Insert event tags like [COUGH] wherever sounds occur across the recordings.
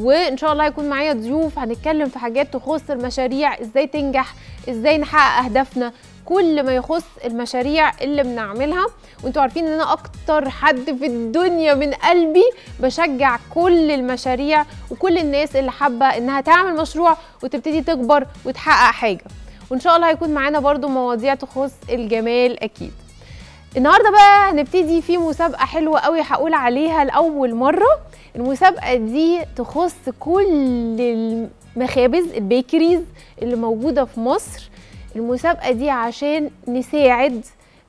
وان شاء الله هيكون معايا ضيوف هنتكلم في حاجات تخص المشاريع ازاي تنجح ازاي نحقق اهدافنا كل ما يخص المشاريع اللي بنعملها وانتوا عارفين ان انا اكتر حد في الدنيا من قلبي بشجع كل المشاريع وكل الناس اللي حابه انها تعمل مشروع وتبتدي تكبر وتحقق حاجه وان شاء الله هيكون معانا برضو مواضيع تخص الجمال اكيد النهارده بقى هنبتدي في مسابقه حلوه قوي هقول عليها لاول مره المسابقه دي تخص كل المخابز البيكريز اللي موجوده في مصر المسابقه دي عشان نساعد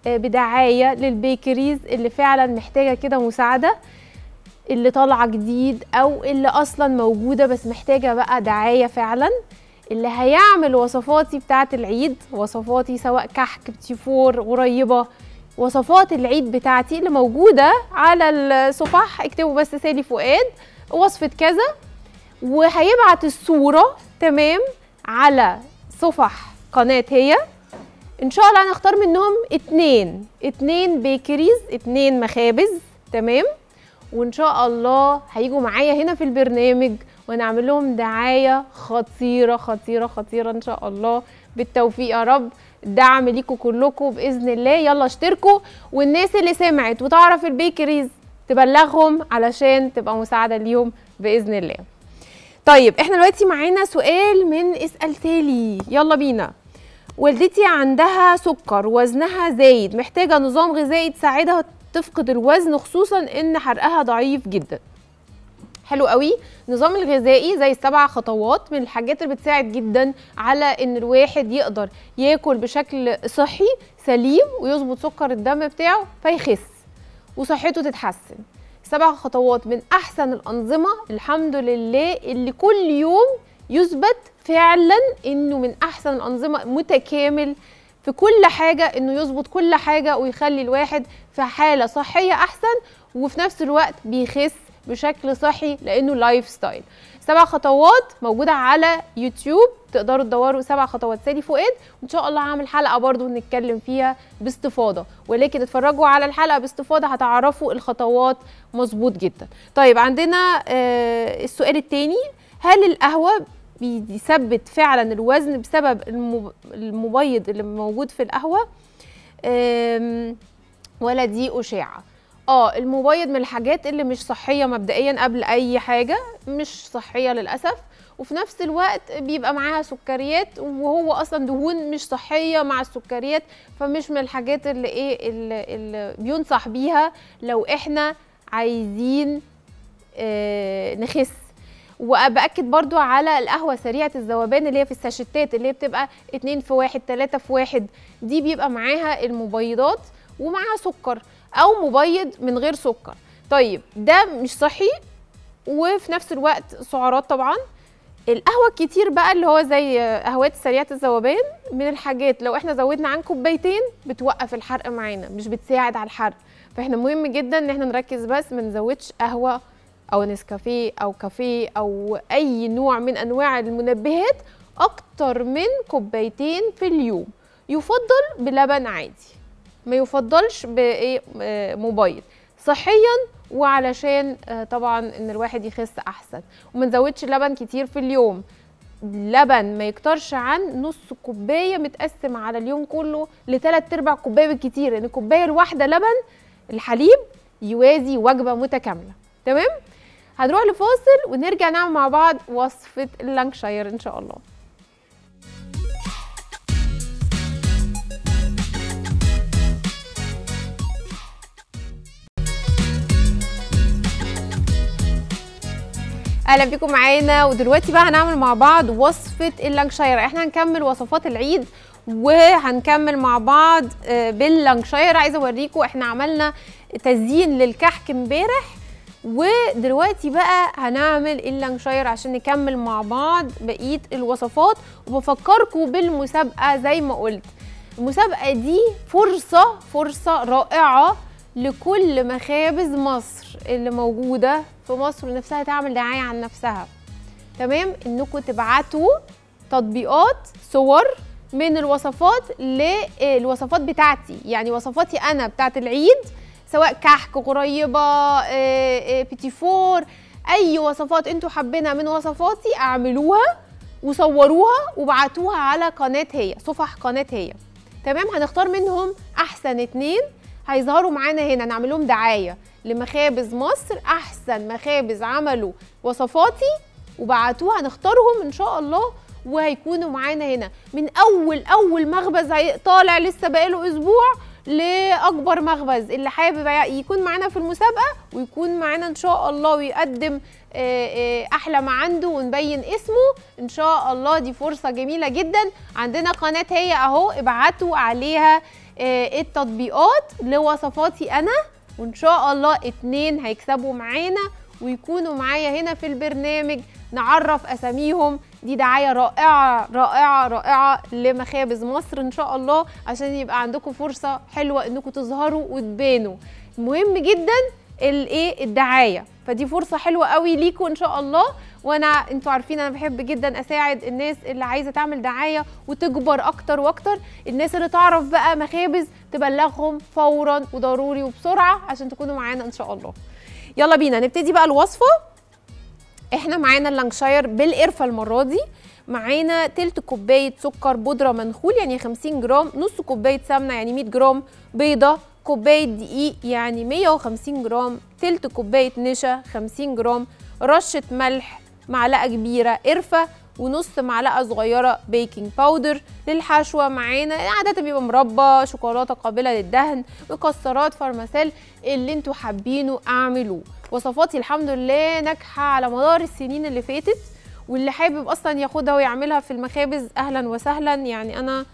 آه، بدعايه للبيكريز اللي فعلا محتاجه كده مساعده اللي طالعه جديد او اللي اصلا موجوده بس محتاجه بقى دعايه فعلا اللي هيعمل وصفاتي بتاعه العيد وصفاتي سواء كحك بتيفور قريبه وصفات العيد بتاعتي اللي موجوده على الصفح اكتبوا بس سالي فؤاد وصفه كذا وهيبعت الصوره تمام على صفح قناه هي ان شاء الله هنختار منهم اتنين اتنين بيكريز اتنين مخابز تمام وان شاء الله هيجوا معايا هنا في البرنامج ونعمل لهم دعايه خطيره خطيره خطيره ان شاء الله بالتوفيق يا رب دعم ليكوا كلكم باذن الله يلا اشتركوا والناس اللي سمعت وتعرف البيكريز تبلغهم علشان تبقى مساعده ليهم باذن الله طيب احنا دلوقتي معانا سؤال من اسال تالي يلا بينا والدتي عندها سكر وزنها زايد محتاجه نظام غذائي تساعدها تفقد الوزن خصوصا ان حرقها ضعيف جدا حلو قوي النظام الغذائي زي السبع خطوات من الحاجات اللي بتساعد جدا على ان الواحد يقدر ياكل بشكل صحي سليم ويظبط سكر الدم بتاعه فيخس وصحته تتحسن سبع خطوات من احسن الانظمه الحمد لله اللي كل يوم يثبت فعلا انه من احسن الانظمه متكامل في كل حاجه انه يظبط كل حاجه ويخلي الواحد في حاله صحيه احسن وفي نفس الوقت بيخس بشكل صحي لانه لايف ستايل سبع خطوات موجوده على يوتيوب تقدروا تدوروا سبع خطوات سالي فؤاد وان شاء الله هعمل حلقه برضو نتكلم فيها باستفاضه ولكن اتفرجوا على الحلقه باستفاضه هتعرفوا الخطوات مظبوط جدا طيب عندنا آه السؤال الثاني هل القهوه بيثبت فعلا الوزن بسبب المبيض اللي موجود في القهوه ولا دي اشاعه اه المبيض من الحاجات اللي مش صحيه مبدئيا قبل اي حاجه مش صحيه للاسف وفي نفس الوقت بيبقى معاها سكريات وهو اصلا دهون مش صحيه مع السكريات فمش من الحاجات اللي ايه اللي, بينصح بيها لو احنا عايزين آه، نخس وباكد برضو على القهوه سريعه الذوبان اللي هي في الساشيتات اللي هي بتبقى 2 في 1 3 في 1 دي بيبقى معاها المبيضات ومعاها سكر او مبيض من غير سكر طيب ده مش صحي وفي نفس الوقت سعرات طبعا القهوه الكتير بقى اللي هو زي قهوات سريعه الذوبان من الحاجات لو احنا زودنا عن كوبايتين بتوقف الحرق معانا مش بتساعد على الحرق فاحنا مهم جدا ان احنا نركز بس ما نزودش قهوه او نسكافيه او كافيه او اي نوع من انواع المنبهات اكتر من كوبايتين في اليوم يفضل بلبن عادي ما يفضلش بايه آه، موبايل صحيا وعلشان آه، طبعا ان الواحد يخس احسن وما نزودش لبن كتير في اليوم لبن ما يكترش عن نص كوبايه متقسم على اليوم كله لثلاث ارباع كوبايه بالكتير لان يعني الكوبايه الواحده لبن الحليب يوازي وجبه متكامله تمام هنروح لفاصل ونرجع نعمل مع بعض وصفه اللانكشاير ان شاء الله اهلا بيكم معانا ودلوقتي بقى هنعمل مع بعض وصفه اللانكشاير احنا هنكمل وصفات العيد وهنكمل مع بعض آه، باللانكشاير عايزه اوريكم احنا عملنا تزيين للكحك امبارح ودلوقتي بقى هنعمل اللانكشاير عشان نكمل مع بعض بقيه الوصفات وبفكركم بالمسابقه زي ما قلت المسابقه دي فرصه فرصه رائعه لكل مخابز مصر اللي موجوده في مصر نفسها تعمل دعايه عن نفسها تمام انكم تبعتوا تطبيقات صور من الوصفات للوصفات آه، بتاعتي يعني وصفاتي انا بتاعت العيد سواء كحك قريبه آه، آه، بيتي فور اي وصفات انتوا حابينها من وصفاتي اعملوها وصوروها وبعتوها على قناه هي صفح قناه هي تمام هنختار منهم احسن اتنين هيظهروا معانا هنا نعمل لهم دعايه لمخابز مصر احسن مخابز عملوا وصفاتي وبعتوها هنختارهم ان شاء الله وهيكونوا معانا هنا من اول اول مخبز طالع لسه بقاله اسبوع لاكبر مخبز اللي حابب يكون معانا في المسابقه ويكون معانا ان شاء الله ويقدم احلى ما عنده ونبين اسمه ان شاء الله دي فرصه جميله جدا عندنا قناه هي اهو ابعتوا عليها آه، التطبيقات لوصفاتي انا وان شاء الله اتنين هيكسبوا معانا ويكونوا معايا هنا في البرنامج نعرف اساميهم دي دعايه رائعه رائعه رائعه لمخابز مصر ان شاء الله عشان يبقى عندكم فرصه حلوه انكم تظهروا وتبانوا مهم جدا الايه الدعايه فدي فرصه حلوه قوي ليكم ان شاء الله وانا انتوا عارفين انا بحب جدا اساعد الناس اللي عايزه تعمل دعايه وتكبر اكتر واكتر الناس اللي تعرف بقى مخابز تبلغهم فورا وضروري وبسرعه عشان تكونوا معانا ان شاء الله يلا بينا نبتدي بقى الوصفه احنا معانا اللانكشاير بالقرفه المره دي معانا تلت كوبايه سكر بودره منخول يعني 50 جرام نص كوبايه سمنه يعني 100 جرام بيضه كوبايه دقيق يعني 150 جرام تلت كوبايه نشا 50 جرام رشه ملح معلقه كبيره قرفه ونص معلقه صغيره بيكنج باودر للحشوه معانا عاده بيبقى مربى شوكولاته قابله للدهن مكسرات فارماسيل اللي انتوا حابينه اعملوه وصفاتي الحمد لله ناجحه على مدار السنين اللي فاتت واللي حابب اصلا ياخدها ويعملها في المخابز اهلا وسهلا يعني انا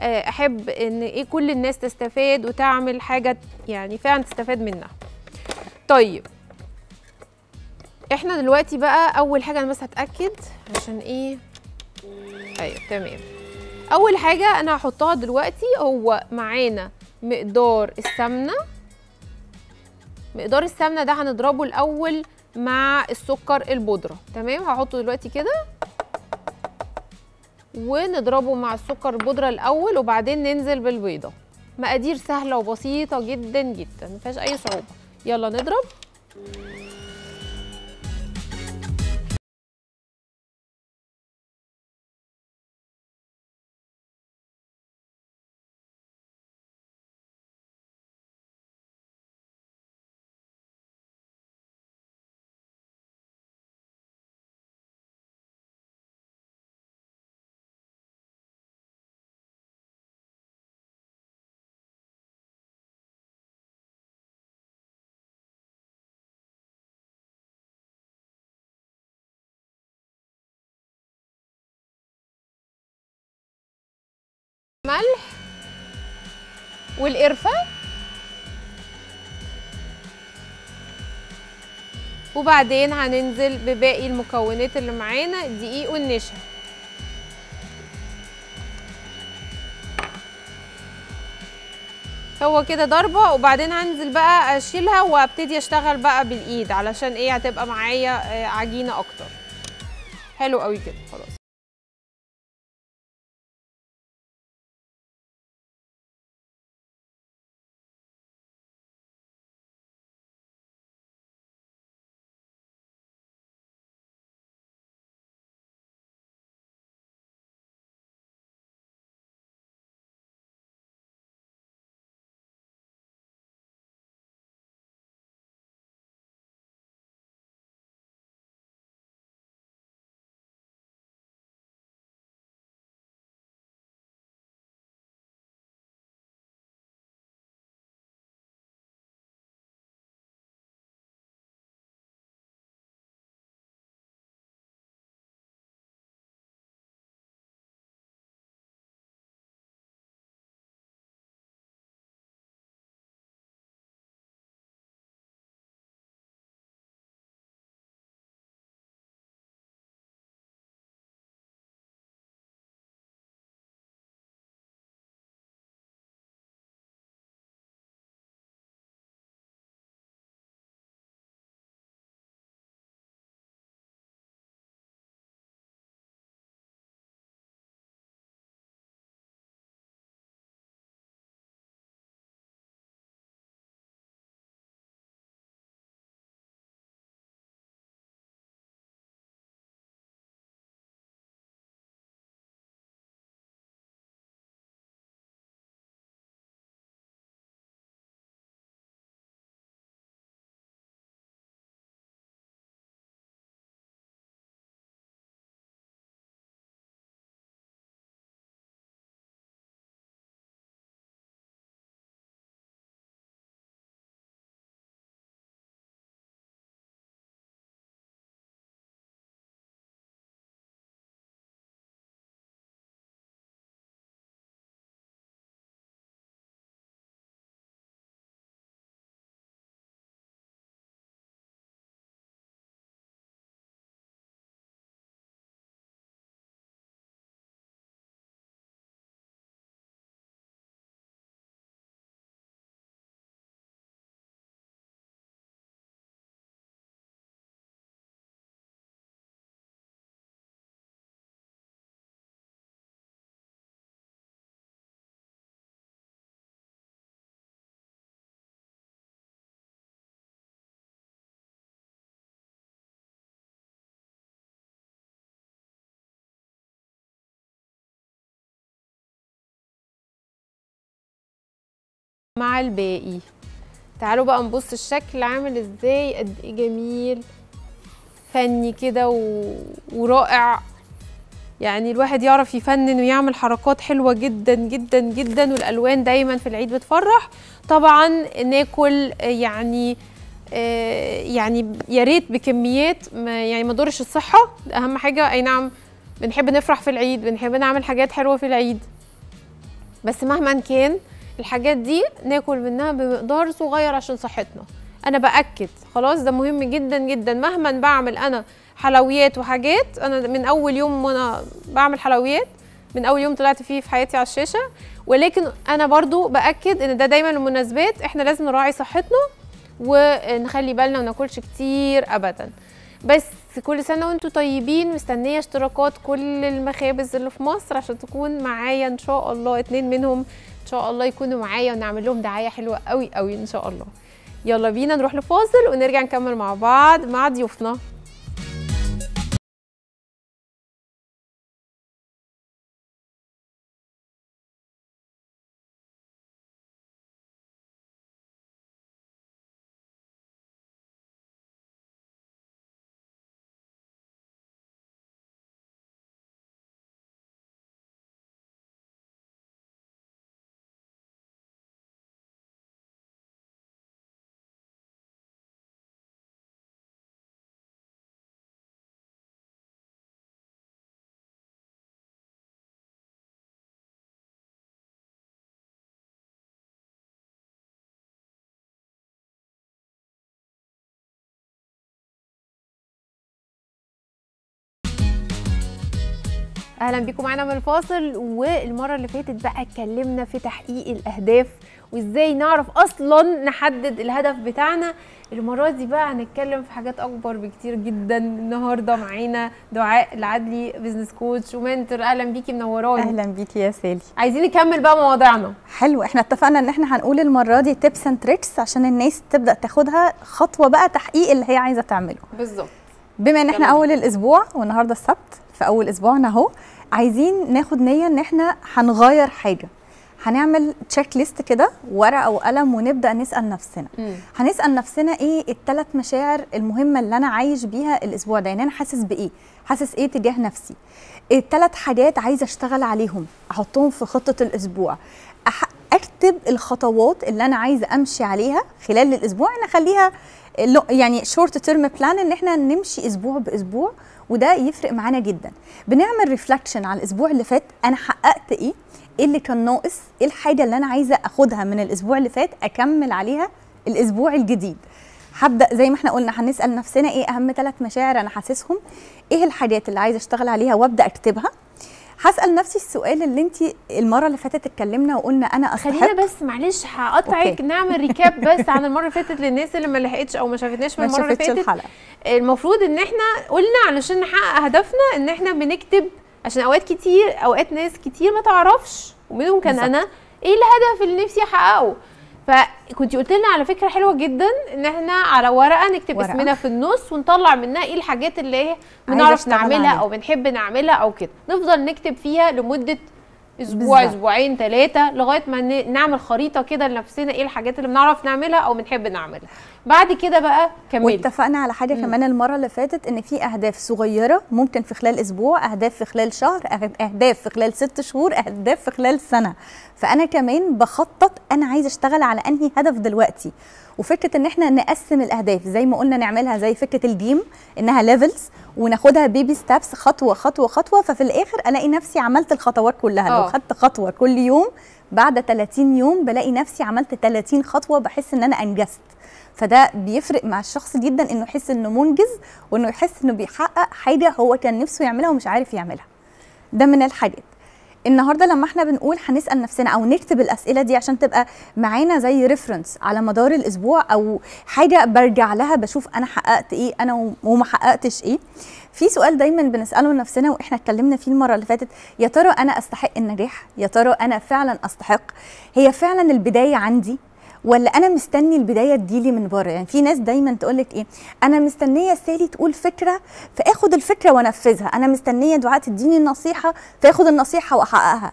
آه، احب ان ايه كل الناس تستفاد وتعمل حاجه يعني فعلا تستفاد منها طيب احنا دلوقتي بقى اول حاجه انا بس هتاكد عشان ايه ايوه تمام اول حاجه انا هحطها دلوقتي هو معانا مقدار السمنه مقدار السمنه ده هنضربه الاول مع السكر البودره تمام هحطه دلوقتي كده ونضربه مع السكر البودره الاول وبعدين ننزل بالبيضه مقادير سهله وبسيطه جدا جدا ما اي صعوبه يلا نضرب الملح والقرفة وبعدين هننزل بباقي المكونات اللي معانا الدقيق والنشا هو كده ضربه وبعدين هنزل بقى اشيلها وابتدي اشتغل بقى بالايد علشان ايه هتبقى معايا آه، عجينه اكتر حلو قوي كده خلاص الباقي تعالوا بقى نبص الشكل عامل ازاي قد ايه جميل فني كده و... ورائع يعني الواحد يعرف يفنن ويعمل حركات حلوه جدا جدا جدا والالوان دايما في العيد بتفرح طبعا ناكل يعني آه، يعني يا ريت بكميات ما يعني ما ضرش الصحه اهم حاجه اي نعم بنحب نفرح في العيد بنحب نعمل حاجات حلوه في العيد بس مهما كان الحاجات دي ناكل منها بمقدار صغير عشان صحتنا انا باكد خلاص ده مهم جدا جدا مهما بعمل انا حلويات وحاجات انا من اول يوم وانا بعمل حلويات من اول يوم طلعت فيه في حياتي على الشاشه ولكن انا برضو باكد ان ده دايما المناسبات احنا لازم نراعي صحتنا ونخلي بالنا وناكلش كتير ابدا بس كل سنه وانتم طيبين مستنيه اشتراكات كل المخابز اللي في مصر عشان تكون معايا ان شاء الله اتنين منهم شاء الله يكونوا معايا ونعمل لهم دعايه حلوه قوي قوي ان شاء الله يلا بينا نروح لفاصل ونرجع نكمل مع بعض مع ضيوفنا اهلا بيكم معانا من الفاصل والمره اللي فاتت بقى اتكلمنا في تحقيق الاهداف وازاي نعرف اصلا نحدد الهدف بتاعنا المره دي بقى هنتكلم في حاجات اكبر بكتير جدا النهارده معانا دعاء العدلي بزنس كوتش ومنتور اهلا بيكي منوراني اهلا بيكي يا سالي عايزين نكمل بقى مواضيعنا حلو احنا اتفقنا ان احنا هنقول المره دي تيبس اند تريكس عشان الناس تبدا تاخدها خطوه بقى تحقيق اللي هي عايزه تعمله بالظبط بما ان احنا اول الاسبوع والنهارده السبت في اول اسبوعنا اهو عايزين ناخد نيه ان احنا هنغير حاجه هنعمل تشيك ليست كده ورقه وقلم ونبدا نسال نفسنا هنسال نفسنا ايه الثلاث مشاعر المهمه اللي انا عايش بيها الاسبوع ده يعني انا حاسس بايه حاسس ايه تجاه نفسي الثلاث حاجات عايزه اشتغل عليهم احطهم في خطه الاسبوع أح... اكتب الخطوات اللي انا عايزه امشي عليها خلال الاسبوع انا اخليها يعني شورت تيرم بلان ان احنا نمشي اسبوع باسبوع وده يفرق معانا جدا بنعمل ريفلكشن على الاسبوع اللي فات انا حققت ايه ايه اللي كان ناقص ايه الحاجه اللي انا عايزه اخدها من الاسبوع اللي فات اكمل عليها الاسبوع الجديد هبدا زي ما احنا قلنا هنسال نفسنا ايه اهم ثلاث مشاعر انا حاسسهم ايه الحاجات اللي عايزه اشتغل عليها وابدا اكتبها هسال نفسي السؤال اللي انت المره اللي فاتت اتكلمنا وقلنا انا استحق خلينا بس معلش هقطعك نعمل ريكاب بس عن المره اللي فاتت للناس اللي ما لحقتش او ما شافتناش من المره اللي فاتت الحلقه المفروض ان احنا قلنا علشان نحقق هدفنا ان احنا بنكتب عشان اوقات كتير اوقات ناس كتير ما تعرفش ومنهم كان بالزبط. انا ايه الهدف اللي نفسي احققه فكنت قلت لنا على فكره حلوه جدا ان احنا على ورقه نكتب ورقة. اسمنا في النص ونطلع منها ايه الحاجات اللي إيه بنعرف نعملها عليك. او بنحب نعملها او كده نفضل نكتب فيها لمده اسبوع بالزبط. اسبوعين ثلاثه لغايه ما نعمل خريطه كده لنفسنا ايه الحاجات اللي بنعرف نعملها او بنحب نعملها بعد كده بقى كملي واتفقنا على حاجه كمان المره اللي فاتت ان في اهداف صغيره ممكن في خلال اسبوع اهداف في خلال شهر أه-، اهداف في خلال ست شهور اهداف في خلال سنه فانا كمان بخطط انا عايزه اشتغل على انهي هدف دلوقتي وفكره ان احنا نقسم الاهداف زي ما قلنا نعملها زي فكره الجيم انها ليفلز وناخدها بيبي ستابس خطوه خطوه خطوه ففي الاخر الاقي نفسي عملت الخطوات كلها أوه. لو آه. خدت خطوه كل يوم بعد 30 يوم بلاقي نفسي عملت 30 خطوه بحس ان انا انجزت فده بيفرق مع الشخص جدا انه يحس انه منجز وانه يحس انه بيحقق حاجه هو كان نفسه يعملها ومش عارف يعملها ده من الحاجات النهارده لما احنا بنقول هنسال نفسنا او نكتب الاسئله دي عشان تبقى معانا زي ريفرنس على مدار الاسبوع او حاجه برجع لها بشوف انا حققت ايه انا وما حققتش ايه في سؤال دايما بنساله لنفسنا واحنا اتكلمنا فيه المره اللي فاتت يا ترى انا استحق النجاح يا ترى انا فعلا استحق هي فعلا البدايه عندي ولا انا مستني البدايه تجيلي من بره يعني في ناس دايما تقول لك ايه انا مستنيه سالي تقول فكره فاخد الفكره وانفذها انا مستنيه دعاء تديني النصيحه فاخد النصيحه واحققها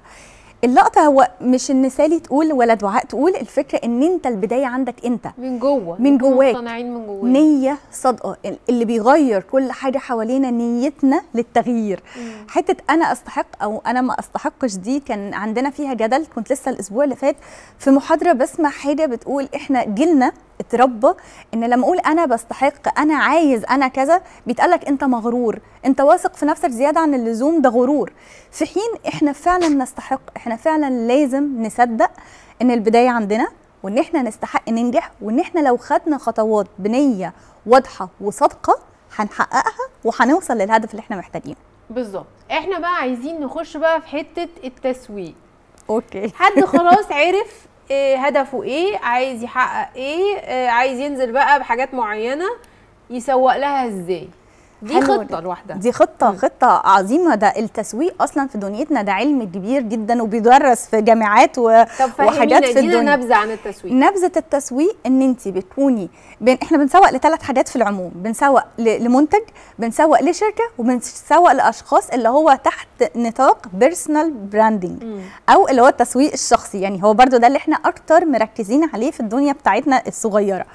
اللقطه هو مش ان سالي تقول ولا دعاء تقول الفكره ان انت البدايه عندك انت من جوه من جواك من جواك نيه صادقه اللي بيغير كل حاجه حوالينا نيتنا للتغيير حته انا استحق او انا ما استحقش دي كان عندنا فيها جدل كنت لسه الاسبوع اللي فات في محاضره بسمع حاجه بتقول احنا جيلنا اتربى ان لما اقول انا بستحق انا عايز انا كذا بيتقالك انت مغرور انت واثق في نفسك زياده عن اللزوم ده غرور في حين احنا فعلا نستحق احنا احنا فعلا لازم نصدق ان البدايه عندنا وان احنا نستحق ننجح وان احنا لو خدنا خطوات بنيه واضحه وصادقه هنحققها وهنوصل للهدف اللي احنا محتاجينه بالظبط احنا بقى عايزين نخش بقى في حته التسويق اوكي [LAUGHS] حد خلاص عرف آه، هدفه ايه عايز يحقق ايه آه، عايز ينزل بقى بحاجات معينه يسوق لها ازاي دي خطه لوحدها دي خطه م. خطه عظيمه ده التسويق اصلا في دنيتنا ده علم كبير جدا وبيدرس في جامعات و... طب وحاجات في الدنيا نبذه عن التسويق نبذه التسويق ان انت بتكوني بن... احنا بنسوق لثلاث حاجات في العموم بنسوق ل... لمنتج بنسوق لشركه وبنسوق لاشخاص اللي هو تحت نطاق بيرسونال براندنج او اللي هو التسويق الشخصي يعني هو برده ده اللي احنا اكتر مركزين عليه في الدنيا بتاعتنا الصغيره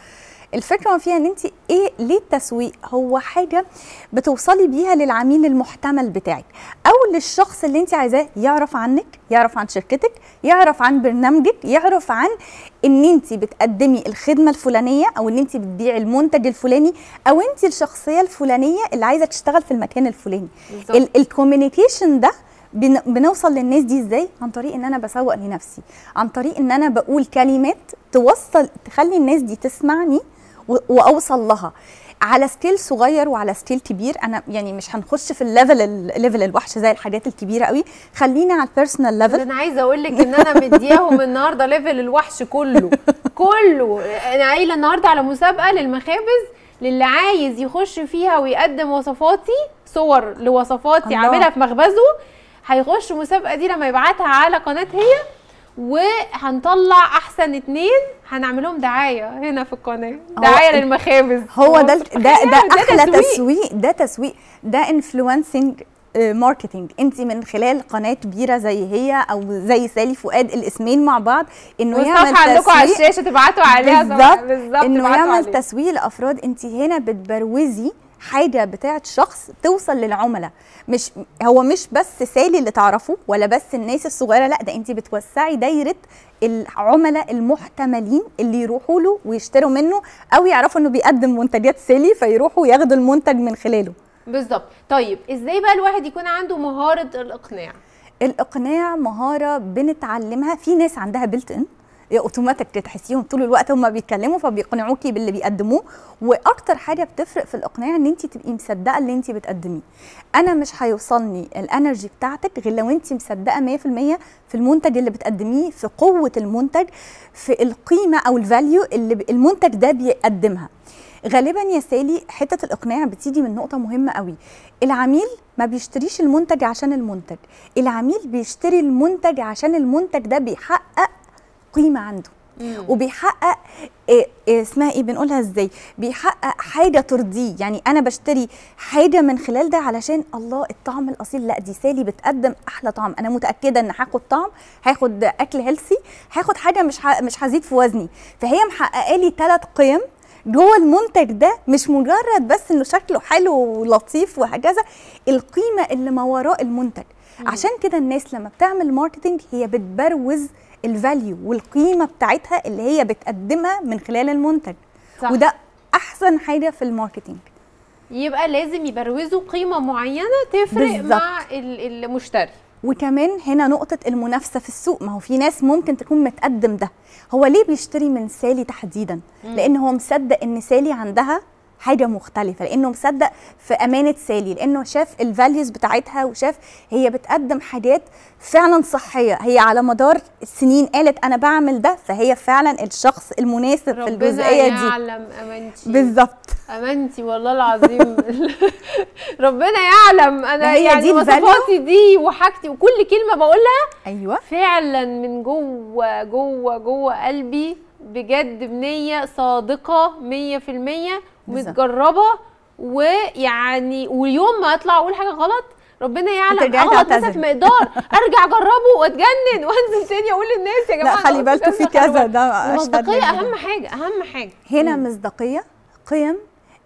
الفكره فيها ان انت ايه ليه التسويق هو حاجه بتوصلي بيها للعميل المحتمل بتاعك او للشخص اللي انت عايزاه يعرف عنك يعرف عن شركتك يعرف عن برنامجك يعرف عن ان انت بتقدمي الخدمه الفلانيه او ان انت بتبيعي المنتج الفلاني او انت الشخصيه الفلانيه اللي عايزه تشتغل في المكان الفلاني الكوميونيكيشن ده بنوصل للناس دي ازاي عن طريق ان انا بسوق لنفسي عن طريق ان انا بقول كلمات توصل تخلي الناس دي تسمعني واوصل لها على سكيل صغير وعلى سكيل كبير انا يعني مش هنخش في الليفل الليفل الوحش زي الحاجات الكبيره قوي خلينا على البيرسونال ليفل انا عايزه اقول لك ان انا مدياهم النهارده ليفل الوحش كله [LAUGHS] كله انا قايله النهارده على مسابقه للمخابز للي عايز يخش فيها ويقدم وصفاتي صور لوصفاتي عاملها في مخبزه هيخش المسابقه دي لما يبعتها على قناه هي وهنطلع احسن اتنين هنعملهم دعايه هنا في القناه دعايه إيه؟ للمخابز هو ده ده, ده احلى ده تسويق ده تسويق ده انفلونسنج ماركتنج انت من خلال قناه كبيره زي هي او زي سالي فؤاد الاسمين مع بعض انه يعمل تسويق عندكم على الشاشه تبعتوا عليها بالظبط انه يعمل تسويق لافراد انت هنا بتبروزي حاجه بتاعه شخص توصل للعملاء مش هو مش بس سالي اللي تعرفه ولا بس الناس الصغيره لا ده انت بتوسعي دايره العملاء المحتملين اللي يروحوا له ويشتروا منه او يعرفوا انه بيقدم منتجات سالي فيروحوا ياخدوا المنتج من خلاله بالظبط طيب ازاي بقى الواحد يكون عنده مهاره الاقناع الاقناع مهاره بنتعلمها في ناس عندها بلت ان اوتوماتيك تحسيهم طول الوقت هم بيتكلموا فبيقنعوكي باللي بيقدموه واكتر حاجه بتفرق في الاقناع ان انت تبقي مصدقه اللي انت بتقدميه انا مش هيوصلني الانرجي بتاعتك غير لو انت مصدقه 100% في المنتج اللي بتقدميه في قوه المنتج في القيمه او الفاليو اللي المنتج ده بيقدمها غالبا يا سالي حته الاقناع بتيجي من نقطه مهمه قوي العميل ما بيشتريش المنتج عشان المنتج العميل بيشتري المنتج عشان المنتج ده بيحقق قيمه عنده وبيحقق إيه إيه اسمها ايه بنقولها ازاي بيحقق حاجه ترضيه يعني انا بشتري حاجه من خلال ده علشان الله الطعم الاصيل لا دي سالي بتقدم احلى طعم انا متاكده ان هاخد طعم هاخد اكل هيلثي هاخد حاجه مش مش هزيد في وزني فهي محققه لي ثلاث قيم جوه المنتج ده مش مجرد بس انه شكله حلو ولطيف وهكذا القيمه اللي ما وراء المنتج عشان كده الناس لما بتعمل ماركتنج هي بتبروز الفاليو والقيمه بتاعتها اللي هي بتقدمها من خلال المنتج صح. وده احسن حاجه في الماركتينج يبقى لازم يبروزوا قيمه معينه تفرق بالزبط. مع المشتري وكمان هنا نقطة المنافسة في السوق ما هو في ناس ممكن تكون متقدم ده هو ليه بيشتري من سالي تحديدا مم. لأن هو مصدق إن سالي عندها حاجه مختلفه لانه مصدق في امانه سالي لانه شاف الفاليوز بتاعتها وشاف هي بتقدم حاجات فعلا صحيه هي على مدار السنين قالت انا بعمل ده فهي فعلا الشخص المناسب في الجزئيه دي ربنا يعلم امانتي بالظبط امانتي والله العظيم [LAUGHS] ربنا يعلم انا يعني وصفاتي دي وحاجتي وكل كلمه بقولها ايوه فعلا من جوه جوه جوه قلبي بجد بنيه صادقه 100% متجربه ويعني ويوم ما اطلع اقول حاجه غلط ربنا يعلم اغلط مثلا في مقدار ارجع اجربه واتجنن وانزل تاني اقول للناس يا جماعه لا خلي بالكم في كذا ده مصداقيه اهم حاجه اهم حاجه هنا مصداقيه قيم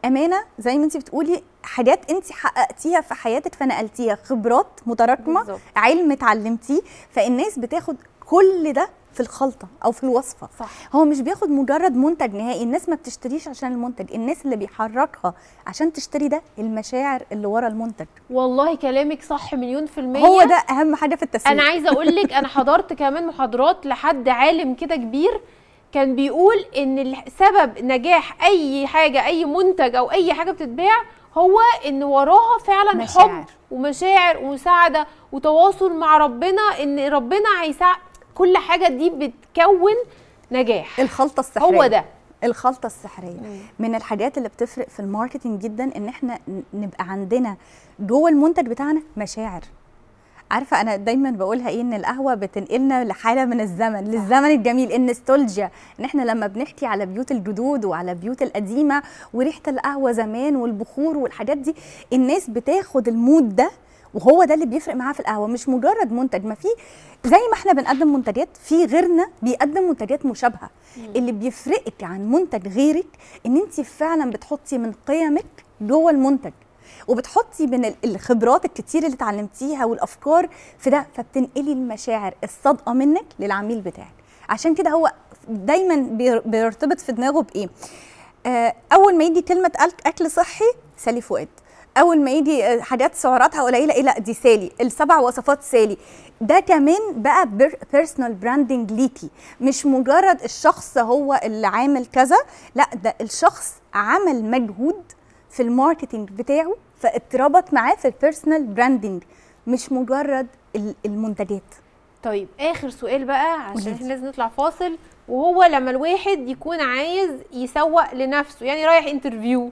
امانه زي ما انت بتقولي حاجات انت حققتيها في حياتك فنقلتيها خبرات متراكمه علم اتعلمتيه فالناس بتاخد كل ده في الخلطه او في الوصفه صح. هو مش بياخد مجرد منتج نهائي الناس ما بتشتريش عشان المنتج الناس اللي بيحركها عشان تشتري ده المشاعر اللي ورا المنتج والله كلامك صح مليون في المية هو ده اهم حاجه في التسويق انا عايزه اقول لك انا حضرت كمان محاضرات لحد عالم كده كبير كان بيقول ان سبب نجاح اي حاجه اي منتج او اي حاجه بتتباع هو ان وراها فعلا مشاعر. حب ومشاعر ومساعده وتواصل مع ربنا ان ربنا هيساعد كل حاجه دي بتكون نجاح الخلطه السحريه هو ده الخلطه السحريه مم. من الحاجات اللي بتفرق في الماركتنج جدا ان احنا نبقى عندنا جوه المنتج بتاعنا مشاعر عارفه انا دايما بقولها ايه ان القهوه بتنقلنا لحاله من الزمن للزمن الجميل النستولجيا ان احنا لما بنحكي على بيوت الجدود وعلى البيوت القديمه وريحه القهوه زمان والبخور والحاجات دي الناس بتاخد المود ده وهو ده اللي بيفرق معاه في القهوه مش مجرد منتج ما في زي ما احنا بنقدم منتجات في غيرنا بيقدم منتجات مشابهه مم. اللي بيفرقك عن منتج غيرك ان انت فعلا بتحطي من قيمك جوه المنتج وبتحطي من الخبرات الكتير اللي اتعلمتيها والافكار في ده فبتنقلي المشاعر الصادقه منك للعميل بتاعك عشان كده هو دايما بيرتبط في دماغه بايه آه، اول ما يدي كلمه اكل صحي سالي فؤاد اول ما يجي حاجات سعراتها قليله ايه لا دي سالي السبع وصفات سالي ده كمان بقى بيرسونال براندنج ليكي مش مجرد الشخص هو اللي عامل كذا لا ده الشخص عمل مجهود في الماركتنج بتاعه فاتربط معاه في البيرسونال براندنج مش مجرد المنتجات طيب اخر سؤال بقى عشان احنا لازم نطلع فاصل وهو لما الواحد يكون عايز يسوق لنفسه يعني رايح انترفيو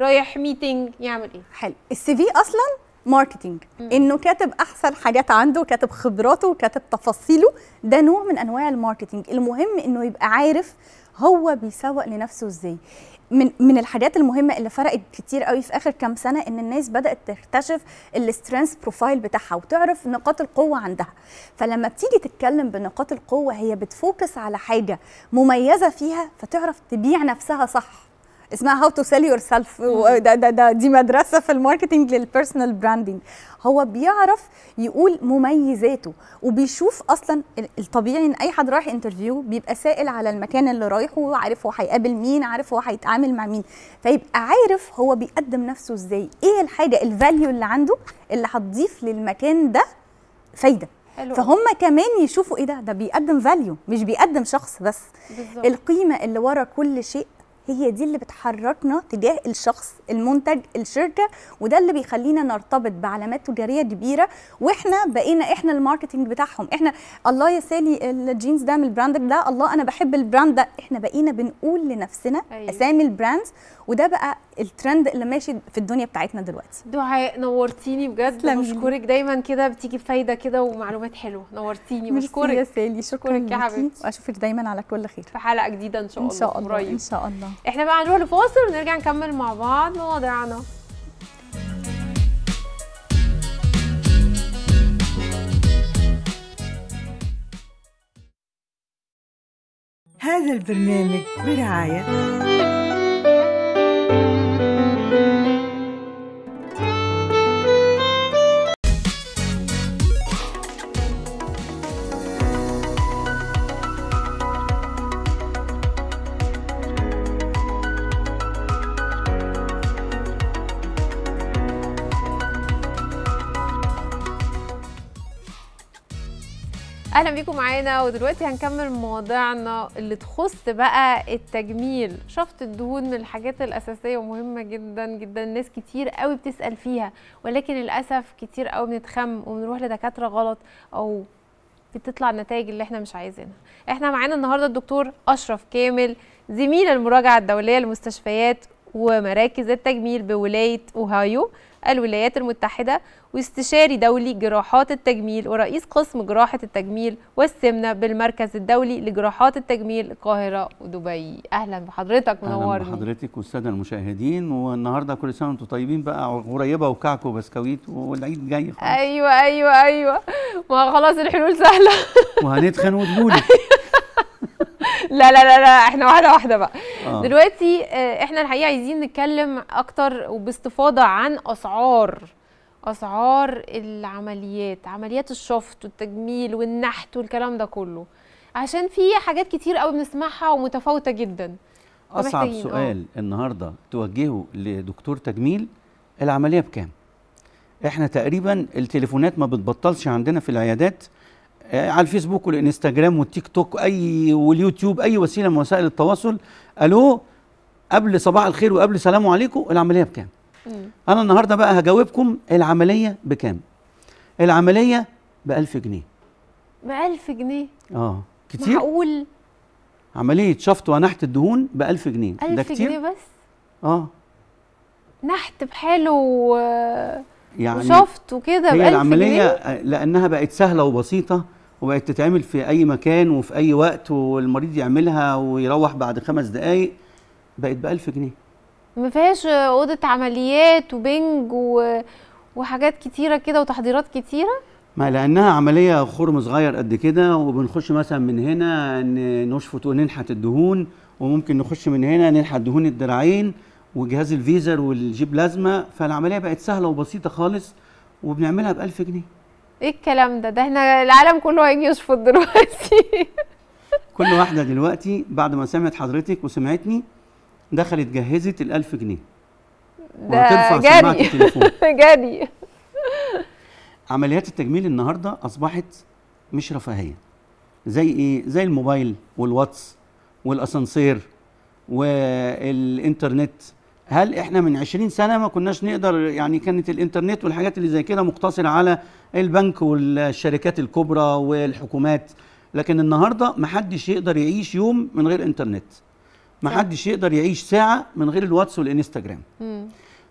رايح ميتنج يعمل ايه حلو السي في اصلا ماركتينج انه كاتب احسن حاجات عنده كاتب خبراته وكاتب تفاصيله ده نوع من انواع الماركتينج المهم انه يبقى عارف هو بيسوق لنفسه ازاي من من الحاجات المهمه اللي فرقت كتير قوي في اخر كام سنه ان الناس بدات تكتشف السترينث بروفايل بتاعها وتعرف نقاط القوه عندها فلما بتيجي تتكلم بنقاط القوه هي بتفوكس على حاجه مميزه فيها فتعرف تبيع نفسها صح اسمها هاو تو سيل يور سيلف ده ده دي مدرسه في الماركتنج للبيرسونال براندنج هو بيعرف يقول مميزاته وبيشوف اصلا الطبيعي ان اي حد رايح انترفيو بيبقى سائل على المكان اللي رايحه وعارف هو هيقابل مين عارف هو هيتعامل مع مين فيبقى عارف هو بيقدم نفسه ازاي ايه الحاجه الفاليو اللي عنده اللي هتضيف للمكان ده فايده حلو. فهم كمان يشوفوا ايه ده ده بيقدم فاليو مش بيقدم شخص بس بالزبط. القيمه اللي ورا كل شيء هي دي اللي بتحركنا تجاه الشخص المنتج الشركه وده اللي بيخلينا نرتبط بعلامات تجاريه كبيره واحنا بقينا احنا الماركتنج بتاعهم احنا الله يا سالي الجينز ده من البراندك ده الله انا بحب البراند ده احنا بقينا بنقول لنفسنا أيوه. اسامي البراندز وده بقى الترند اللي ماشي في الدنيا بتاعتنا دلوقتي دعاء نورتيني بجد بشكرك دايما كده بتيجي بفايده كده ومعلومات حلوه نورتيني بشكرك يا سالي شكرا, لك يا حبيبتي واشوفك دايما على كل خير في حلقه جديده ان شاء الله ان شاء الله قريب ان شاء الله احنا بقى هنروح لفاصل ونرجع نكمل مع بعض مواضيعنا هذا البرنامج برعاية اهلا بيكم معانا ودلوقتي هنكمل مواضيعنا اللي تخص بقى التجميل شفط الدهون من الحاجات الاساسيه ومهمه جدا جدا ناس كتير قوي بتسال فيها ولكن للاسف كتير قوي بنتخم وبنروح لدكاتره غلط او بتطلع النتائج اللي احنا مش عايزينها احنا معانا النهارده الدكتور اشرف كامل زميل المراجعه الدوليه للمستشفيات ومراكز التجميل بولاية أوهايو الولايات المتحدة واستشاري دولي جراحات التجميل ورئيس قسم جراحة التجميل والسمنة بالمركز الدولي لجراحات التجميل القاهرة ودبي أهلا بحضرتك منورني أهلا بحضرتك والسادة المشاهدين والنهاردة كل سنة وانتم طيبين بقى غريبة وكعك وبسكويت والعيد جاي خلاص أيوة أيوة أيوة ما خلاص الحلول سهلة وهنتخن وتقولي [LAUGHS] أيوة. لا لا لا لا احنا واحده واحده بقى آه. دلوقتي آه، احنا الحقيقه عايزين نتكلم اكتر وباستفاضه عن اسعار اسعار العمليات عمليات الشفط والتجميل والنحت والكلام ده كله عشان في حاجات كتير قوي بنسمعها ومتفاوته جدا اصعب آه. سؤال أوه. النهارده توجهه لدكتور تجميل العمليه بكام احنا تقريبا التليفونات ما بتبطلش عندنا في العيادات آه، على الفيسبوك والانستجرام والتيك توك اي واليوتيوب اي وسيله من وسائل التواصل الو قبل صباح الخير وقبل سلام عليكم العمليه بكام انا النهارده بقى هجاوبكم العمليه بكام العمليه ب 1000 جنيه ب 1000 جنيه اه كتير معقول عمليه شفط ونحت الدهون ب 1000 جنيه 1000 ده كتير جنيه بس اه نحت بحاله و... يعني وشفط وكده ب 1000 جنيه هي العمليه لانها بقت سهله وبسيطه وبقت تتعمل في اي مكان وفي اي وقت والمريض يعملها ويروح بعد خمس دقائق بقت ب 1000 جنيه ما فيهاش اوضه عمليات وبنج و... وحاجات كتيره كده وتحضيرات كتيره ما لانها عمليه خرم صغير قد كده وبنخش مثلا من هنا نشفط وننحت الدهون وممكن نخش من هنا ننحت دهون الدراعين وجهاز الفيزر والجيب لازمه فالعمليه بقت سهله وبسيطه خالص وبنعملها ب 1000 جنيه ايه الكلام ده ده احنا العالم كله هيجي يشفط دلوقتي [LAUGHS] كل واحده دلوقتي بعد ما سمعت حضرتك وسمعتني دخلت جهزت ال1000 جنيه ده جري [LAUGHS] جري عمليات التجميل النهارده اصبحت مش رفاهيه زي ايه زي الموبايل والواتس والاسانسير والانترنت هل احنا من 20 سنه ما كناش نقدر يعني كانت الانترنت والحاجات اللي زي كده مقتصره على البنك والشركات الكبرى والحكومات لكن النهارده ما حدش يقدر يعيش يوم من غير انترنت ما حدش يقدر يعيش ساعه من غير الواتس والانستجرام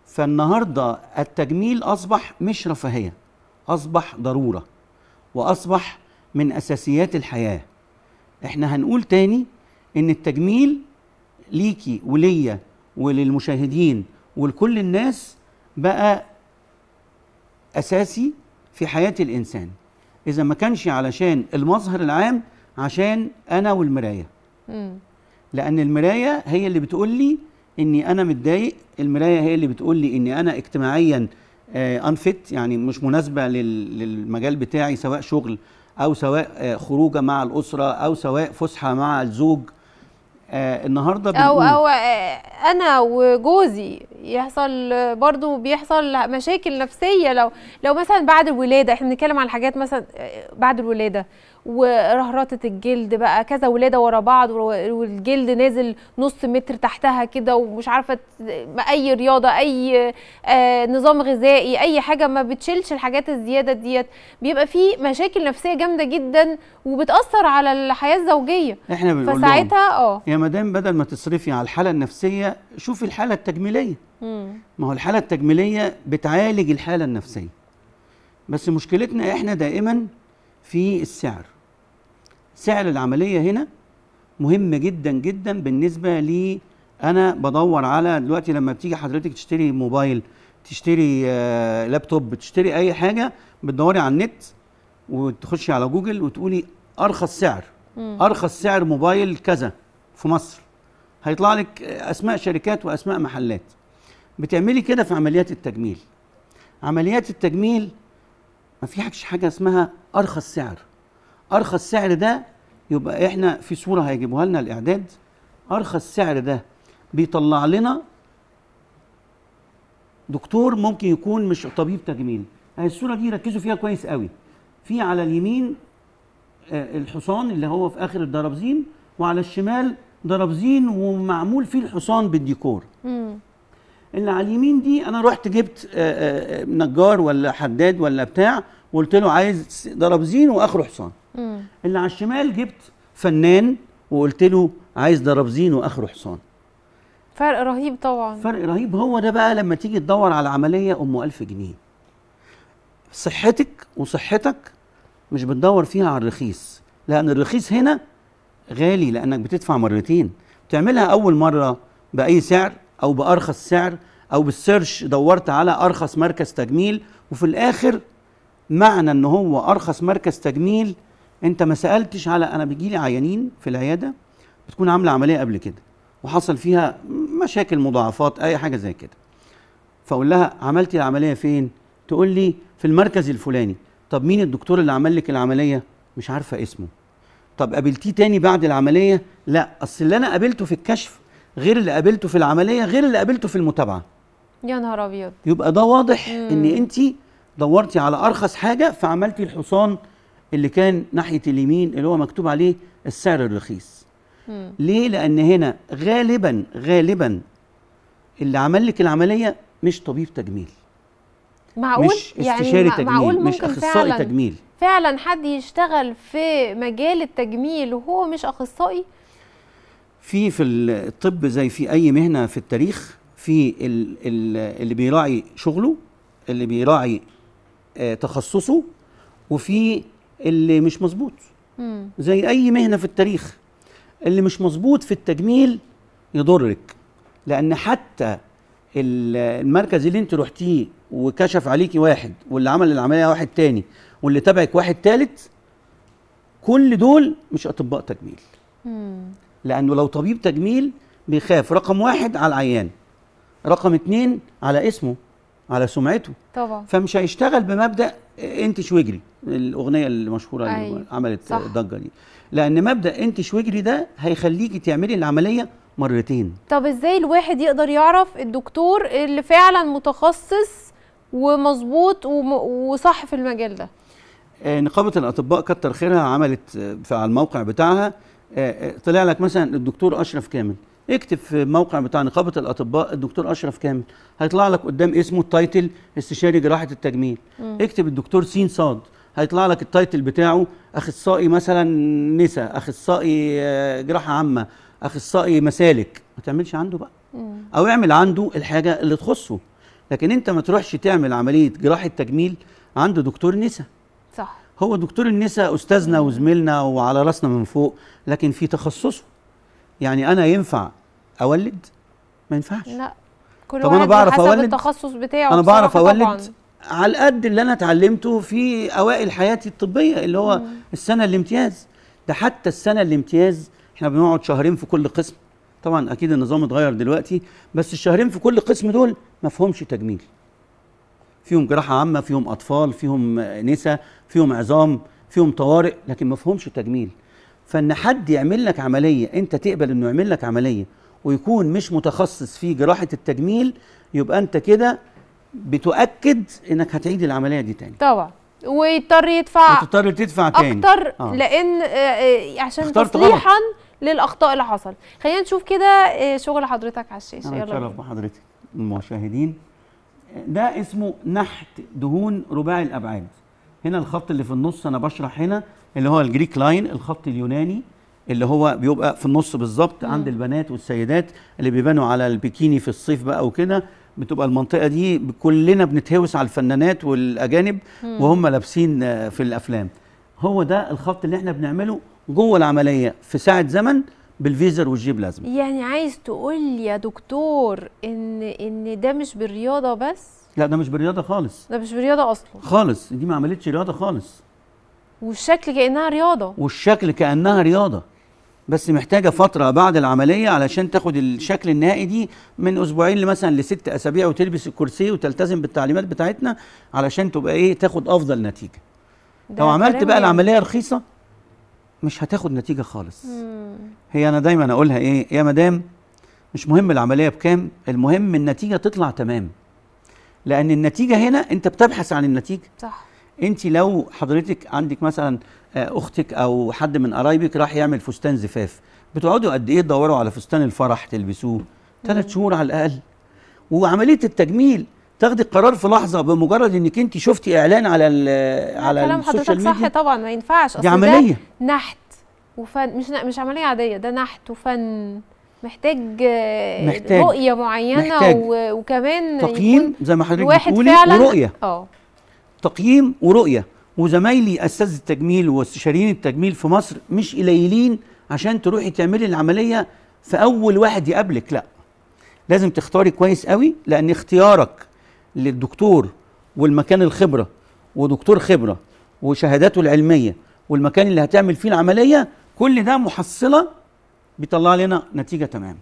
فالنهارده التجميل اصبح مش رفاهيه اصبح ضروره واصبح من اساسيات الحياه احنا هنقول تاني ان التجميل ليكي وليا وللمشاهدين ولكل الناس بقى اساسي في حياه الانسان اذا ما كانش علشان المظهر العام عشان انا والمرايه لان المرايه هي اللي بتقول لي اني انا متضايق المرايه هي اللي بتقول لي اني انا اجتماعيا انفت آه، يعني مش مناسبه للمجال بتاعي سواء شغل او سواء آه، خروجه مع الاسره او سواء فسحه مع الزوج آه النهارده بنقول او او آه، انا وجوزي يحصل برضو بيحصل مشاكل نفسيه لو لو مثلا بعد الولاده احنا بنتكلم عن حاجات مثلا آه، بعد الولاده ورهرطه الجلد بقى كذا ولاده ورا بعض والجلد نازل نص متر تحتها كده ومش عارفه اي رياضه اي آه، نظام غذائي اي حاجه ما بتشيلش الحاجات الزياده ديت بيبقى في مشاكل نفسيه جامده جدا وبتاثر على الحياه الزوجيه احنا بنقول فساعتها اه يا مدام بدل ما تصرفي على الحاله النفسيه شوفي الحاله التجميليه مم. ما هو الحاله التجميليه بتعالج الحاله النفسيه بس مشكلتنا احنا دائما في السعر سعر العمليه هنا مهم جدا جدا بالنسبه لي انا بدور على دلوقتي لما بتيجي حضرتك تشتري موبايل تشتري آه، لابتوب تشتري اي حاجه بتدوري على النت وتخشي على جوجل وتقولي ارخص سعر ارخص سعر موبايل كذا في مصر هيطلع لك اسماء شركات واسماء محلات بتعملي كده في عمليات التجميل عمليات التجميل ما فيهاش حاجه اسمها ارخص سعر ارخص سعر ده يبقى احنا في صوره هيجيبوها لنا الاعداد ارخص سعر ده بيطلع لنا دكتور ممكن يكون مش طبيب تجميل هاي آه، الصوره دي ركزوا فيها كويس قوي في على اليمين آه، الحصان اللي هو في اخر الدرابزين وعلى الشمال درابزين ومعمول فيه الحصان بالديكور مم. اللي على اليمين دي انا رحت جبت آه، نجار ولا حداد ولا بتاع وقلت له عايز درابزين واخره حصان مم. اللي على الشمال جبت فنان وقلت له عايز درابزين واخره حصان فرق رهيب طبعا فرق رهيب هو ده بقى لما تيجي تدور على عمليه ام 1000 جنيه صحتك وصحتك مش بتدور فيها على الرخيص لان الرخيص هنا غالي لانك بتدفع مرتين بتعملها اول مره باي سعر او بارخص سعر او بالسيرش دورت على ارخص مركز تجميل وفي الاخر معنى ان هو ارخص مركز تجميل انت ما سالتش على انا بيجي لي عيانين في العياده بتكون عامله عمليه قبل كده وحصل فيها مشاكل مضاعفات اي حاجه زي كده فاقول لها عملتي العمليه فين تقول لي في المركز الفلاني طب مين الدكتور اللي عمل لك العمليه مش عارفه اسمه طب قابلتيه تاني بعد العمليه لا اصل اللي انا قابلته في الكشف غير اللي قابلته في العمليه غير اللي قابلته في المتابعه يا نهار ابيض يبقى ده واضح مم. ان انت دورتي على ارخص حاجه فعملتي الحصان اللي كان ناحيه اليمين اللي هو مكتوب عليه السعر الرخيص مم. ليه لان هنا غالبا غالبا اللي عمل لك العمليه مش طبيب تجميل معقول مش يعني استشاري يعني تجميل معقول مش اخصائي فعلاً تجميل فعلا حد يشتغل في مجال التجميل وهو مش اخصائي في في الطب زي في اي مهنه في التاريخ في اللي بيراعي شغله اللي بيراعي آه، تخصصه وفي اللي مش مظبوط زي اي مهنه في التاريخ اللي مش مظبوط في التجميل يضرك لان حتى المركز اللي انت رحتيه وكشف عليكي واحد واللي عمل العمليه واحد تاني واللي تابعك واحد تالت كل دول مش اطباء تجميل لانه لو طبيب تجميل بيخاف رقم واحد على العيان رقم اتنين على اسمه على سمعته طبعا فمش هيشتغل بمبدا انتش واجري الاغنيه المشهوره أي. اللي أيوة. عملت ضجه دي لان مبدا انتش واجري ده هيخليكي تعملي العمليه مرتين طب ازاي الواحد يقدر يعرف الدكتور اللي فعلا متخصص ومظبوط وصح في المجال ده آه، نقابه الاطباء كتر خيرها عملت آه، على الموقع بتاعها آه، طلع لك مثلا الدكتور اشرف كامل اكتب في الموقع بتاع نقابه الاطباء الدكتور اشرف كامل هيطلع لك قدام اسمه التايتل استشاري جراحه التجميل مم. اكتب الدكتور سين صاد هيطلع لك التايتل بتاعه اخصائي مثلا نساء اخصائي آه، جراحه عامه اخصائي مسالك ما تعملش عنده بقى مم. او اعمل عنده الحاجه اللي تخصه لكن انت ما تروحش تعمل عمليه جراحه تجميل عنده دكتور نساء صح هو دكتور النساء استاذنا وزميلنا وعلى راسنا من فوق لكن في تخصصه يعني انا ينفع اولد ما ينفعش لا كل طب واحد انا بعرف حسب اولد التخصص بتاعه انا بعرف اولد طبعاً. على قد اللي انا اتعلمته في اوائل حياتي الطبيه اللي هو مم. السنه الامتياز ده حتى السنه الامتياز احنا بنقعد شهرين في كل قسم طبعا اكيد النظام اتغير دلوقتي بس الشهرين في كل قسم دول ما فيهمش تجميل فيهم جراحه عامه فيهم اطفال فيهم نساء فيهم عظام فيهم طوارئ لكن ما فيهمش تجميل فان حد يعمل لك عمليه انت تقبل انه يعمل لك عمليه ويكون مش متخصص في جراحه التجميل يبقى انت كده بتؤكد انك هتعيد العمليه دي تاني طبعا ويضطر يدفع هتضطر تدفع تاني اكتر آه. لان آه، آه، عشان تصليحا للاخطاء اللي حصل خلينا نشوف كده آه، شغل حضرتك على الشاشه يلا اتشرف بحضرتك المشاهدين ده اسمه نحت دهون رباعي الابعاد هنا الخط اللي في النص انا بشرح هنا اللي هو الجريك لاين الخط اليوناني اللي هو بيبقى في النص بالظبط عند البنات والسيدات اللي بيبانوا على البيكيني في الصيف بقى وكده بتبقى المنطقه دي كلنا بنتهوس على الفنانات والاجانب وهم لابسين آه، في الافلام هو ده الخط اللي احنا بنعمله جوه العمليه في ساعه زمن بالفيزر والجي بلازما يعني عايز تقول يا دكتور ان ان ده مش بالرياضه بس لا ده مش بالرياضه خالص ده مش بالرياضه اصلا خالص دي ما عملتش رياضه خالص والشكل كانها رياضه والشكل كانها رياضه بس محتاجه فتره بعد العمليه علشان تاخد الشكل النهائي دي من اسبوعين مثلا لست اسابيع وتلبس الكرسي وتلتزم بالتعليمات بتاعتنا علشان تبقى ايه تاخد افضل نتيجه لو عملت بقى العمليه رخيصه مش هتاخد نتيجه خالص مم. هي انا دايما اقولها ايه يا مدام مش مهم العمليه بكام المهم النتيجه تطلع تمام لان النتيجه هنا انت بتبحث عن النتيجه صح انت لو حضرتك عندك مثلا آه، اختك او حد من قرايبك راح يعمل فستان زفاف بتقعدوا قد ايه تدوروا على فستان الفرح تلبسوه ثلاث شهور على الاقل وعمليه التجميل تاخدي القرار في لحظه بمجرد انك انت شفتي اعلان على السوشيال على كلام حضرتك صح طبعا ما ينفعش دي عمليه نحت وفن مش مش عمليه عاديه ده نحت وفن محتاج, محتاج رؤيه معينه محتاج وكمان تقييم زي ما حضرتك بتقولي ورؤيه اه تقييم ورؤيه وزمايلي اساتذه التجميل واستشاريين التجميل في مصر مش قليلين عشان تروحي تعملي العمليه في اول واحد يقابلك لا لازم تختاري كويس قوي لان اختيارك للدكتور والمكان الخبره ودكتور خبره وشهاداته العلميه والمكان اللي هتعمل فيه العمليه كل ده محصله بيطلع لنا نتيجه تمام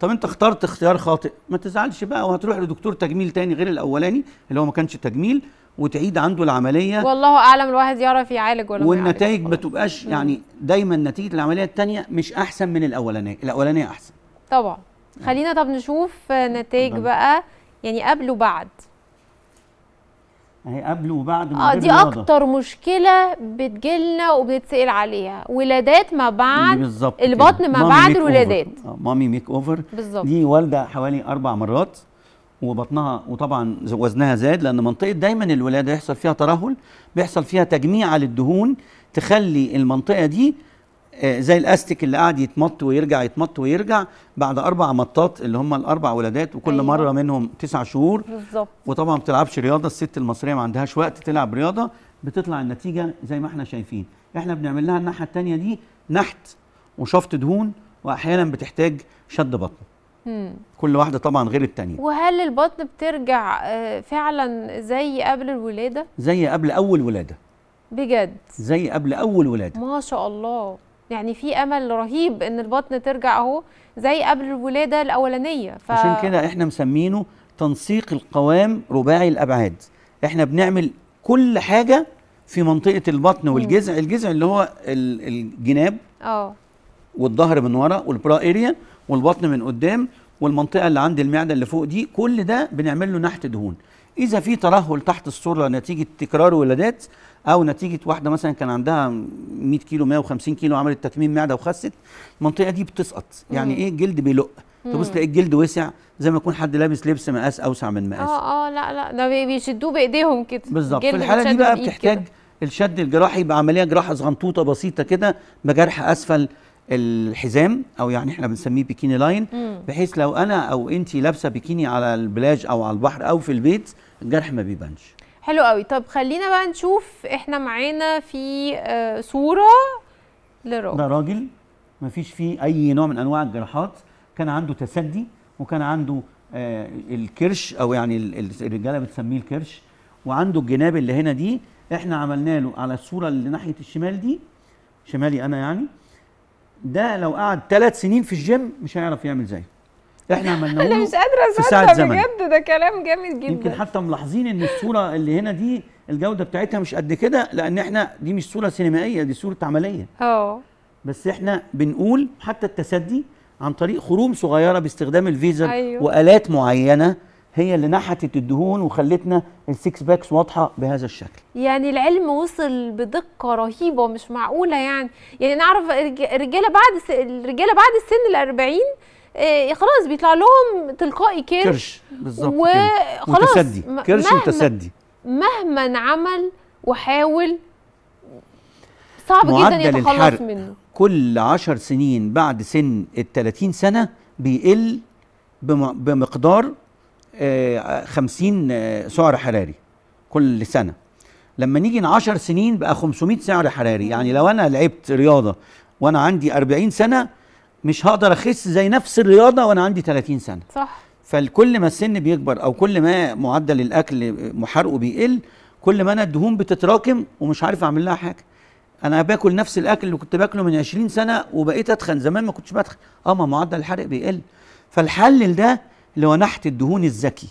طب انت اخترت اختيار خاطئ ما تزعلش بقى وهتروح لدكتور تجميل تاني غير الاولاني اللي هو ما كانش تجميل وتعيد عنده العمليه والله اعلم الواحد يعرف يعالج ولا والنتائج ما تبقاش يعني دايما نتيجه العمليه الثانيه مش احسن من الاولانيه الاولانيه احسن طبعا يعني. خلينا طب نشوف نتائج بقى يعني قبل وبعد اهي قبل وبعد اه دي اكتر مشكله بتجيلنا وبنتسال عليها ولادات ما بعد البطن ما بعد الولادات آه، مامي ميك اوفر بالظبط دي والده حوالي اربع مرات وبطنها وطبعا وزنها زاد لان منطقه دايما الولاده يحصل فيها ترهل بيحصل فيها تجميعه للدهون تخلي المنطقه دي آه، زي الاستيك اللي قاعد يتمط ويرجع يتمط ويرجع بعد اربع مطات اللي هم الاربع ولادات وكل أيوة. مره منهم تسع شهور بالظبط وطبعا ما بتلعبش رياضه الست المصريه ما عندهاش وقت تلعب رياضه بتطلع النتيجه زي ما احنا شايفين احنا بنعمل لها الناحيه الثانيه دي نحت وشفط دهون واحيانا بتحتاج شد بطن كل واحده طبعا غير الثانيه وهل البطن بترجع آه، فعلا زي قبل الولاده زي قبل اول ولاده بجد زي قبل اول ولاده ما شاء الله يعني في امل رهيب ان البطن ترجع اهو زي قبل الولاده الاولانيه ف... عشان كده احنا مسمينه تنسيق القوام رباعي الابعاد احنا بنعمل كل حاجه في منطقه البطن والجذع الجذع اللي هو الجناب اه والظهر من ورا والبرا اريا والبطن من قدام والمنطقه اللي عند المعده اللي فوق دي كل ده بنعمل له نحت دهون اذا في ترهل تحت السره نتيجه تكرار ولادات او نتيجه واحده مثلا كان عندها 100 كيلو 150 كيلو عملت تكميم معده وخست المنطقه دي بتسقط يعني ايه الجلد بيلق تبص تلاقي الجلد وسع زي ما يكون حد لابس لبس مقاس اوسع من مقاس اه اه لا لا ده بيشدوه بايديهم كده بالظبط في الحاله دي بقى بتحتاج الشد الجراحي بعمليه جراحه صغنطوطه بسيطه كده بجرح اسفل الحزام او يعني احنا بنسميه بيكيني لاين بحيث لو انا او انت لابسه بيكيني على البلاج او على البحر او في البيت الجرح ما بيبانش حلو قوي طب خلينا بقى نشوف احنا معانا في آه، صوره لراجل ده راجل ما فيش فيه اي نوع من انواع الجراحات كان عنده تسدي وكان عنده آه الكرش او يعني الرجاله بتسميه الكرش وعنده الجناب اللي هنا دي احنا عملنا له على الصوره اللي ناحيه الشمال دي شمالي انا يعني ده لو قعد ثلاث سنين في الجيم مش هيعرف يعمل زيه احنا عملناه [LAUGHS] انا مش قادره اصدق بجد ده كلام جامد جدا يمكن حتى ملاحظين ان الصوره اللي هنا دي الجوده بتاعتها مش قد كده لان احنا دي مش صوره سينمائيه دي صوره عمليه اه بس احنا بنقول حتى التسدي عن طريق خروم صغيره باستخدام الفيزر أيوه. والات معينه هي اللي نحتت الدهون وخلتنا السكس باكس واضحه بهذا الشكل يعني العلم وصل بدقه رهيبه مش معقوله يعني يعني نعرف الرجاله بعد الرجاله بعد السن الأربعين إيه خلاص بيطلع لهم تلقائي كرش كرش بالظبط وخلاص متسدي كرش مهما متسدي مهما عمل وحاول صعب جدا يتخلص منه كل 10 سنين بعد سن ال 30 سنه بيقل بمقدار 50 آه، آه، سعر حراري كل سنه لما نيجي 10 سنين بقى 500 سعر حراري يعني لو انا لعبت رياضه وانا عندي 40 سنه مش هقدر اخس زي نفس الرياضه وانا عندي 30 سنه صح فكل ما السن بيكبر او كل ما معدل الاكل محرقه بيقل كل ما انا الدهون بتتراكم ومش عارف اعمل لها حاجه انا باكل نفس الاكل اللي كنت باكله من 20 سنه وبقيت اتخن زمان ما كنتش بتخن اه ما معدل الحرق بيقل فالحل ده اللي هو نحت الدهون الذكي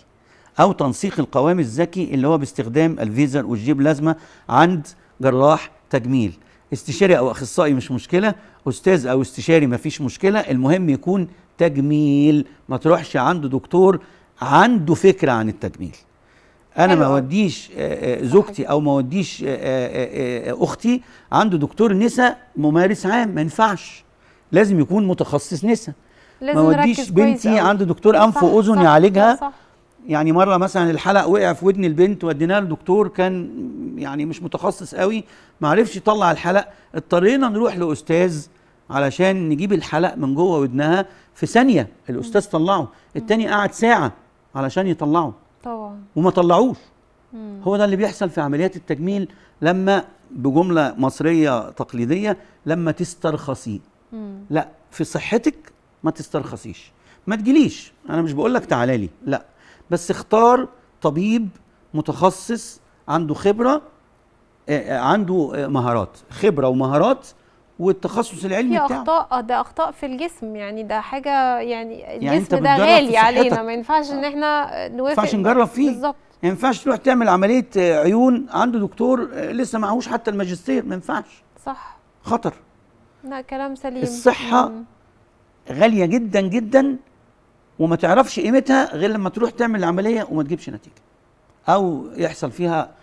أو تنسيق القوام الذكي اللي هو باستخدام الفيزر والجيب لازمة عند جراح تجميل استشاري أو أخصائي مش مشكلة أستاذ أو استشاري مفيش مشكلة المهم يكون تجميل ما تروحش عند دكتور عنده فكرة عن التجميل انا ما اوديش آه، آه، زوجتي او ما اوديش آه، اختي عنده دكتور نساء ممارس عام ما ينفعش لازم يكون متخصص نساء لازم ما وديش بنتي عند دكتور انف واذن يعالجها يعني مره مثلا الحلق وقع في ودن البنت وديناها لدكتور كان يعني مش متخصص قوي ما عرفش يطلع الحلق اضطرينا نروح لاستاذ علشان نجيب الحلق من جوه ودنها في ثانيه الاستاذ طلعه الثاني قعد ساعه علشان يطلعه طبعا وما طلعوش هو ده اللي بيحصل في عمليات التجميل لما بجمله مصريه تقليديه لما تسترخصي لا في صحتك ما تسترخصيش ما تجيليش انا مش بقول لك تعالى لي لا بس اختار طبيب متخصص عنده خبره آه، آه، عنده آه، مهارات خبره ومهارات والتخصص العلمي بتاعه اخطاء ده اخطاء في الجسم يعني ده حاجه يعني, يعني الجسم يعني ده غالي علينا ما ينفعش ان احنا نوافق ما ينفعش نجرب فيه بالظبط ما ينفعش تروح تعمل عمليه عيون عنده دكتور لسه معهوش حتى الماجستير ما ينفعش صح خطر لا كلام سليم الصحه مم. غاليه جدا جدا وما تعرفش قيمتها غير لما تروح تعمل العمليه وما تجيبش نتيجه او يحصل فيها